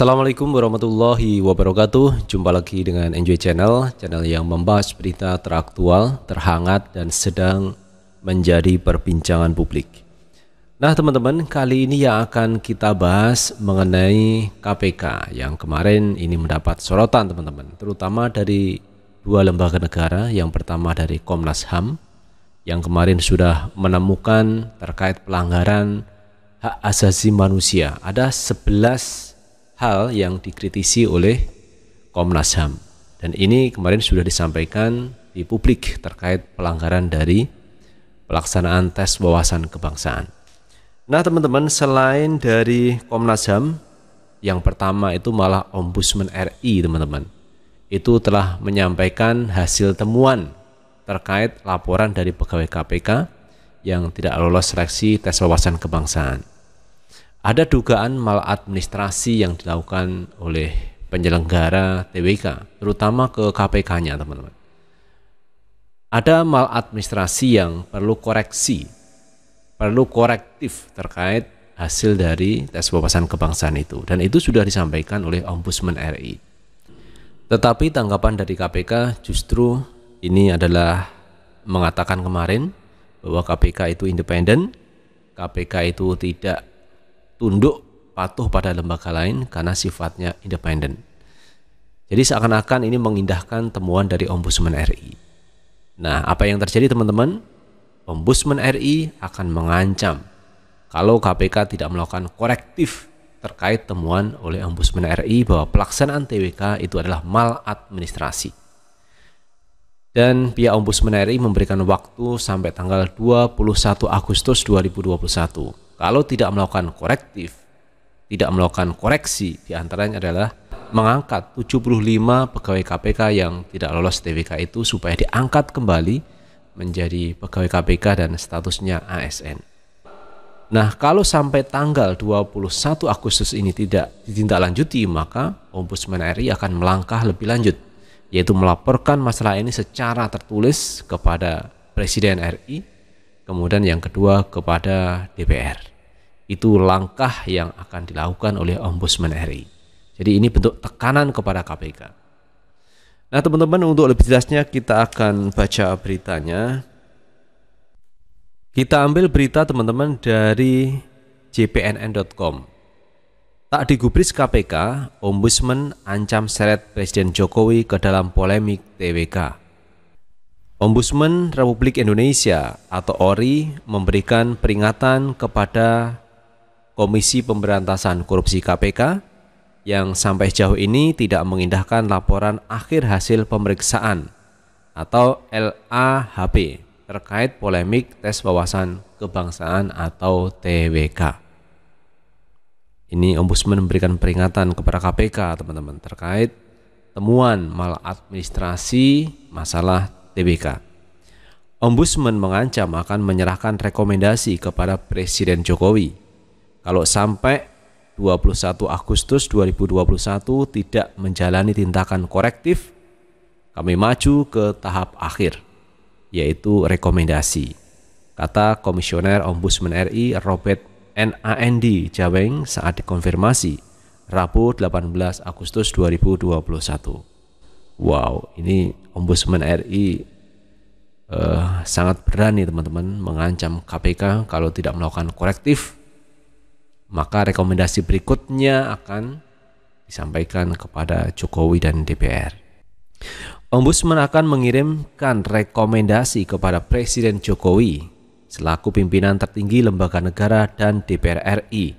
Assalamualaikum warahmatullahi wabarakatuh. Jumpa lagi dengan Enjoy Channel, channel yang membahas berita teraktual, terhangat dan sedang menjadi perbincangan publik. Nah, teman-teman, kali ini yang akan kita bahas mengenai KPK yang kemarin ini mendapat sorotan, teman-teman, terutama dari dua lembaga negara. Yang pertama dari Komnas HAM yang kemarin sudah menemukan terkait pelanggaran hak asasi manusia. Ada 11 hal yang dikritisi oleh Komnas HAM. Dan ini kemarin sudah disampaikan di publik terkait pelanggaran dari pelaksanaan tes wawasan kebangsaan. Nah, teman-teman, selain dari Komnas HAM, yang pertama itu malah Ombudsman RI, teman-teman. Itu telah menyampaikan hasil temuan terkait laporan dari pegawai KPK yang tidak lolos seleksi tes wawasan kebangsaan ada dugaan maladministrasi yang dilakukan oleh penyelenggara TWK, terutama ke KPK-nya, teman-teman. Ada maladministrasi yang perlu koreksi, perlu korektif terkait hasil dari tes wawasan kebangsaan itu dan itu sudah disampaikan oleh Ombudsman RI. Tetapi tanggapan dari KPK justru ini adalah mengatakan kemarin bahwa KPK itu independen, KPK itu tidak tunduk patuh pada lembaga lain karena sifatnya independen. Jadi seakan-akan ini mengindahkan temuan dari Ombudsman RI. Nah, apa yang terjadi teman-teman? Ombudsman RI akan mengancam kalau KPK tidak melakukan korektif terkait temuan oleh Ombudsman RI bahwa pelaksanaan TWK itu adalah maladministrasi. Dan pihak Ombudsman RI memberikan waktu sampai tanggal 21 Agustus 2021 kalau tidak melakukan korektif, tidak melakukan koreksi, diantaranya adalah mengangkat 75 pegawai KPK yang tidak lolos TWK itu supaya diangkat kembali menjadi pegawai KPK dan statusnya ASN. Nah, kalau sampai tanggal 21 Agustus ini tidak ditindaklanjuti, maka Ombudsman RI akan melangkah lebih lanjut, yaitu melaporkan masalah ini secara tertulis kepada Presiden RI, kemudian yang kedua kepada DPR itu langkah yang akan dilakukan oleh Ombudsman RI. Jadi ini bentuk tekanan kepada KPK. Nah teman-teman untuk lebih jelasnya kita akan baca beritanya. Kita ambil berita teman-teman dari jpnn.com. Tak digubris KPK, Ombudsman ancam seret Presiden Jokowi ke dalam polemik TWK. Ombudsman Republik Indonesia atau ORI memberikan peringatan kepada Komisi Pemberantasan Korupsi KPK yang sampai jauh ini tidak mengindahkan laporan akhir hasil pemeriksaan atau LAHP terkait polemik tes wawasan kebangsaan atau TWK. Ini Ombudsman memberikan peringatan kepada KPK teman-teman terkait temuan maladministrasi masalah TWK. Ombudsman mengancam akan menyerahkan rekomendasi kepada Presiden Jokowi kalau sampai 21 Agustus 2021 tidak menjalani tindakan korektif, kami maju ke tahap akhir, yaitu rekomendasi. Kata Komisioner Ombudsman RI Robert NAND Jaweng saat dikonfirmasi Rabu 18 Agustus 2021. Wow, ini Ombudsman RI uh, eh, sangat berani teman-teman mengancam KPK kalau tidak melakukan korektif maka rekomendasi berikutnya akan disampaikan kepada Jokowi dan DPR. Ombudsman akan mengirimkan rekomendasi kepada Presiden Jokowi selaku pimpinan tertinggi lembaga negara dan DPR RI.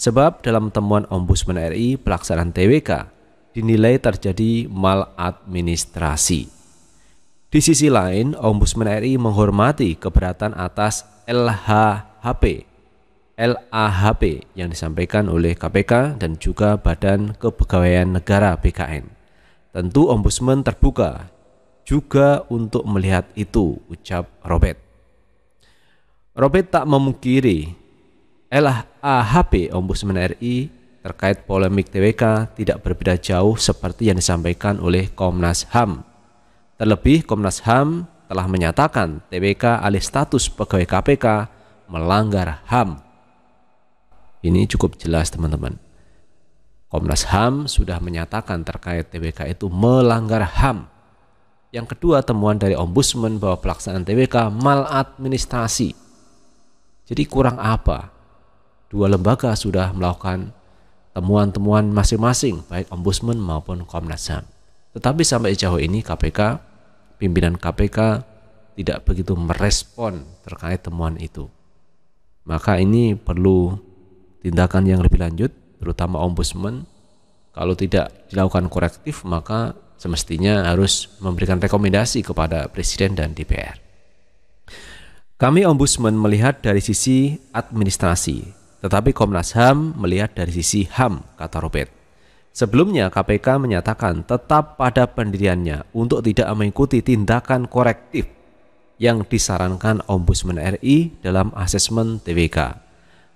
Sebab dalam temuan Ombudsman RI pelaksanaan TWK dinilai terjadi maladministrasi. Di sisi lain, Ombudsman RI menghormati keberatan atas LHHP LAHP yang disampaikan oleh KPK dan juga Badan Kepegawaian Negara BKN. Tentu Ombudsman terbuka juga untuk melihat itu, ucap Robert. Robert tak memungkiri LAHP Ombudsman RI terkait polemik TWK tidak berbeda jauh seperti yang disampaikan oleh Komnas HAM. Terlebih Komnas HAM telah menyatakan TWK alih status pegawai KPK melanggar HAM ini cukup jelas teman-teman. Komnas HAM sudah menyatakan terkait TWK itu melanggar HAM. Yang kedua temuan dari Ombudsman bahwa pelaksanaan TWK maladministrasi. Jadi kurang apa? Dua lembaga sudah melakukan temuan-temuan masing-masing baik Ombudsman maupun Komnas HAM. Tetapi sampai jauh ini KPK, pimpinan KPK tidak begitu merespon terkait temuan itu. Maka ini perlu tindakan yang lebih lanjut, terutama ombudsman, kalau tidak dilakukan korektif maka semestinya harus memberikan rekomendasi kepada Presiden dan DPR. Kami ombudsman melihat dari sisi administrasi, tetapi Komnas HAM melihat dari sisi HAM, kata Robert. Sebelumnya KPK menyatakan tetap pada pendiriannya untuk tidak mengikuti tindakan korektif yang disarankan Ombudsman RI dalam asesmen TWK.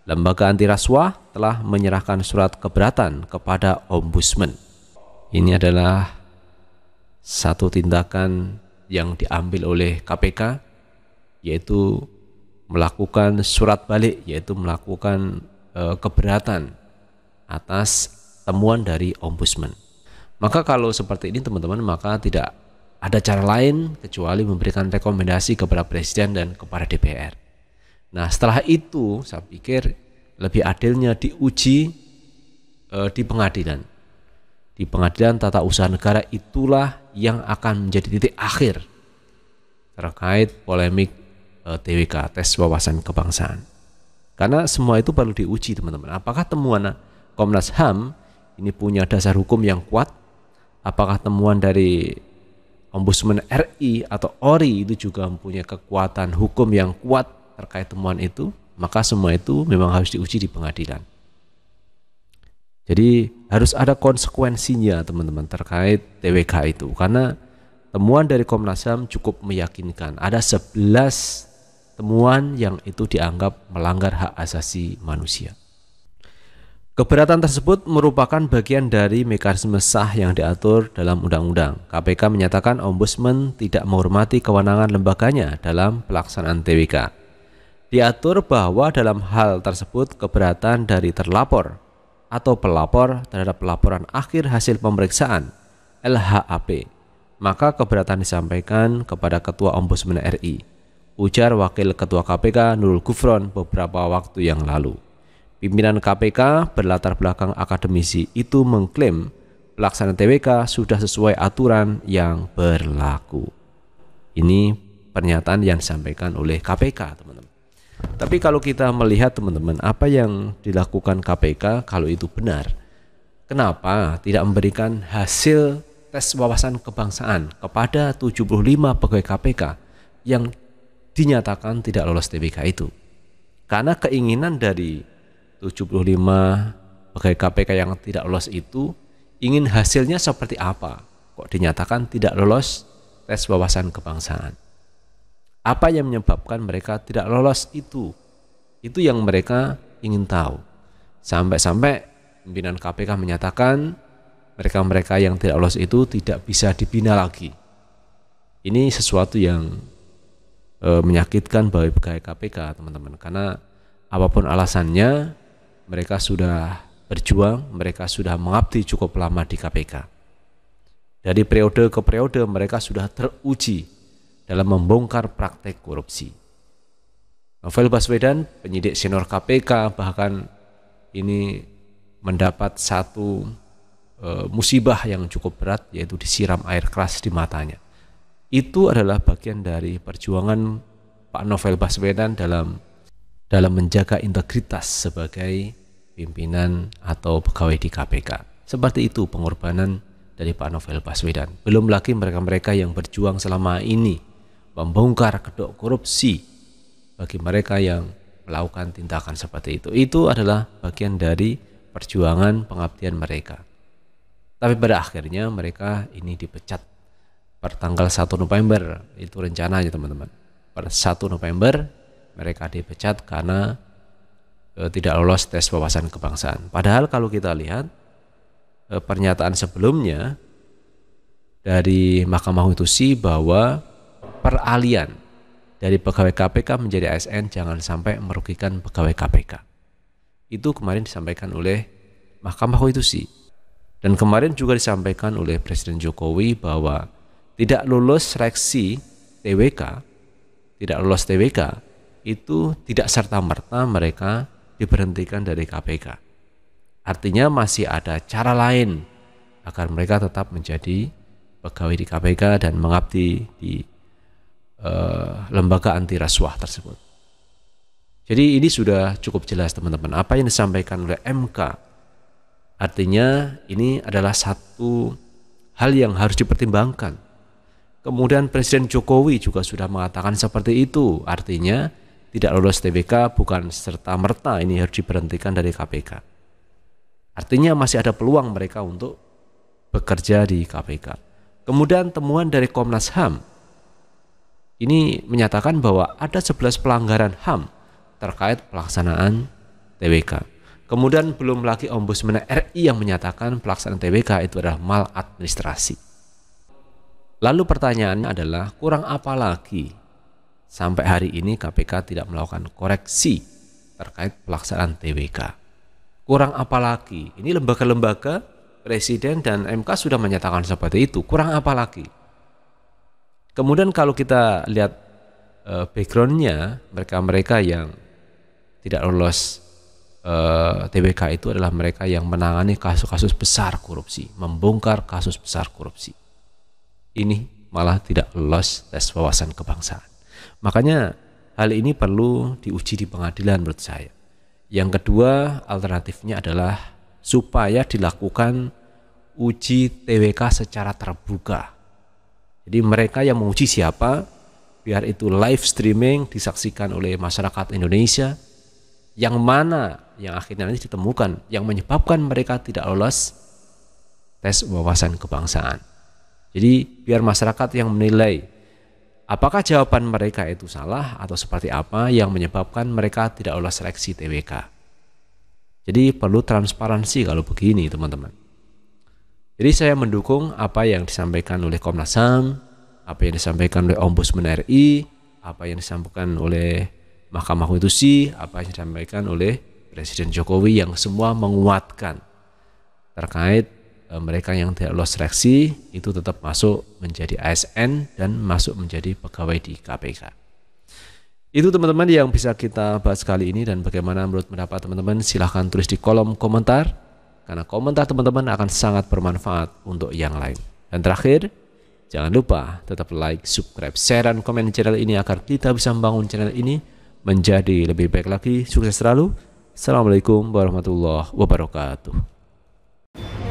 Lembaga Anti Rasuah telah menyerahkan surat keberatan kepada Ombudsman. Ini adalah satu tindakan yang diambil oleh KPK yaitu melakukan surat balik yaitu melakukan e, keberatan atas temuan dari Ombudsman. Maka kalau seperti ini teman-teman maka tidak ada cara lain kecuali memberikan rekomendasi kepada Presiden dan kepada DPR. Nah setelah itu saya pikir lebih adilnya diuji e, di pengadilan. Di pengadilan tata usaha negara itulah yang akan menjadi titik akhir terkait polemik e, TWK, tes wawasan kebangsaan. Karena semua itu perlu diuji teman-teman. Apakah temuan Komnas HAM ini punya dasar hukum yang kuat? Apakah temuan dari Ombudsman RI atau ORI itu juga mempunyai kekuatan hukum yang kuat terkait temuan itu, maka semua itu memang harus diuji di pengadilan. Jadi harus ada konsekuensinya teman-teman terkait TWK itu karena temuan dari Komnas HAM cukup meyakinkan. Ada 11 temuan yang itu dianggap melanggar hak asasi manusia. Keberatan tersebut merupakan bagian dari mekanisme sah yang diatur dalam undang-undang. KPK menyatakan ombudsman tidak menghormati kewenangan lembaganya dalam pelaksanaan TWK diatur bahwa dalam hal tersebut keberatan dari terlapor atau pelapor terhadap laporan akhir hasil pemeriksaan LHAP, maka keberatan disampaikan kepada Ketua Ombudsman RI, ujar Wakil Ketua KPK Nurul Gufron beberapa waktu yang lalu. Pimpinan KPK berlatar belakang akademisi itu mengklaim pelaksanaan TWK sudah sesuai aturan yang berlaku. Ini pernyataan yang disampaikan oleh KPK, teman-teman. Tapi kalau kita melihat teman-teman apa yang dilakukan KPK kalau itu benar, kenapa tidak memberikan hasil tes wawasan kebangsaan kepada 75 pegawai KPK yang dinyatakan tidak lolos TBK itu? Karena keinginan dari 75 pegawai KPK yang tidak lolos itu ingin hasilnya seperti apa? Kok dinyatakan tidak lolos tes wawasan kebangsaan? Apa yang menyebabkan mereka tidak lolos itu? Itu yang mereka ingin tahu. Sampai-sampai pimpinan KPK menyatakan mereka-mereka yang tidak lolos itu tidak bisa dibina lagi. Ini sesuatu yang e, menyakitkan bagi pegawai KPK, teman-teman, karena apapun alasannya, mereka sudah berjuang, mereka sudah mengabdi cukup lama di KPK. Dari periode ke periode mereka sudah teruji dalam membongkar praktek korupsi. Novel Baswedan, penyidik senior KPK, bahkan ini mendapat satu e, musibah yang cukup berat, yaitu disiram air keras di matanya. Itu adalah bagian dari perjuangan Pak Novel Baswedan dalam dalam menjaga integritas sebagai pimpinan atau pegawai di KPK. Seperti itu pengorbanan dari Pak Novel Baswedan. Belum lagi mereka-mereka yang berjuang selama ini membongkar kedok korupsi bagi mereka yang melakukan tindakan seperti itu. Itu adalah bagian dari perjuangan pengabdian mereka. Tapi pada akhirnya mereka ini dipecat per tanggal 1 November. Itu rencananya teman-teman. Pada 1 November mereka dipecat karena e, tidak lolos tes wawasan kebangsaan. Padahal kalau kita lihat e, pernyataan sebelumnya dari Mahkamah Konstitusi bahwa peralian dari pegawai KPK menjadi ASN jangan sampai merugikan pegawai KPK. Itu kemarin disampaikan oleh Mahkamah Konstitusi. Dan kemarin juga disampaikan oleh Presiden Jokowi bahwa tidak lulus seleksi TWK, tidak lulus TWK, itu tidak serta-merta mereka diberhentikan dari KPK. Artinya masih ada cara lain agar mereka tetap menjadi pegawai di KPK dan mengabdi di Eh, lembaga anti rasuah tersebut. Jadi ini sudah cukup jelas teman-teman. Apa yang disampaikan oleh MK artinya ini adalah satu hal yang harus dipertimbangkan. Kemudian Presiden Jokowi juga sudah mengatakan seperti itu. Artinya tidak lolos TBK bukan serta merta ini harus diberhentikan dari KPK. Artinya masih ada peluang mereka untuk bekerja di KPK. Kemudian temuan dari Komnas HAM ini menyatakan bahwa ada 11 pelanggaran HAM terkait pelaksanaan TWK. Kemudian belum lagi Ombudsman RI yang menyatakan pelaksanaan TWK itu adalah maladministrasi. Lalu pertanyaannya adalah kurang apa lagi sampai hari ini KPK tidak melakukan koreksi terkait pelaksanaan TWK. Kurang apa lagi? Ini lembaga-lembaga Presiden dan MK sudah menyatakan seperti itu. Kurang apa lagi? Kemudian kalau kita lihat uh, backgroundnya mereka-mereka yang tidak lolos uh, eh, TBK itu adalah mereka yang menangani kasus-kasus besar korupsi, membongkar kasus besar korupsi. Ini malah tidak lolos tes wawasan kebangsaan. Makanya hal ini perlu diuji di pengadilan menurut saya. Yang kedua alternatifnya adalah supaya dilakukan uji TWK secara terbuka jadi mereka yang menguji siapa, biar itu live streaming disaksikan oleh masyarakat Indonesia, yang mana yang akhirnya nanti ditemukan, yang menyebabkan mereka tidak lolos tes wawasan kebangsaan. Jadi biar masyarakat yang menilai apakah jawaban mereka itu salah atau seperti apa yang menyebabkan mereka tidak lolos seleksi TWK. Jadi perlu transparansi kalau begini teman-teman. Jadi saya mendukung apa yang disampaikan oleh Komnas HAM, apa yang disampaikan oleh Ombudsman RI, apa yang disampaikan oleh Mahkamah Konstitusi, apa yang disampaikan oleh Presiden Jokowi yang semua menguatkan terkait eh, mereka yang tidak lolos seleksi itu tetap masuk menjadi ASN dan masuk menjadi pegawai di KPK. Itu teman-teman yang bisa kita bahas kali ini dan bagaimana menurut pendapat teman-teman silahkan tulis di kolom komentar karena komentar teman-teman akan sangat bermanfaat untuk yang lain. Dan terakhir, jangan lupa tetap like, subscribe, share, dan komen channel ini agar kita bisa membangun channel ini menjadi lebih baik lagi. Sukses selalu. Assalamualaikum warahmatullahi wabarakatuh.